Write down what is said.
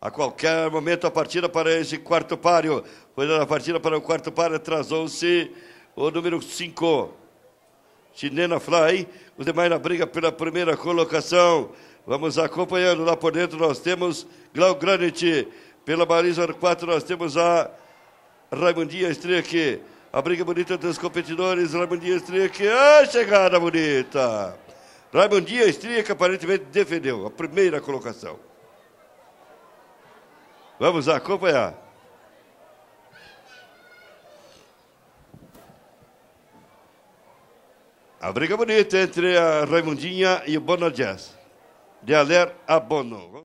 A qualquer momento, a partida para esse quarto páreo. Foi dada a partida para o quarto páreo. Atrasou-se o número 5. Chinena Fly. Os demais na briga pela primeira colocação. Vamos acompanhando. Lá por dentro nós temos Glau Granite. Pela baliza 4 nós temos a Raimundinha Streck. A briga bonita dos competidores. Raimundinha Streck. Ah, chegada bonita. Raimundinha Streck aparentemente defendeu a primeira colocação. Vamos acompanhar. A briga bonita entre a Raimundinha e o Bono Jazz. De Aler a Bono.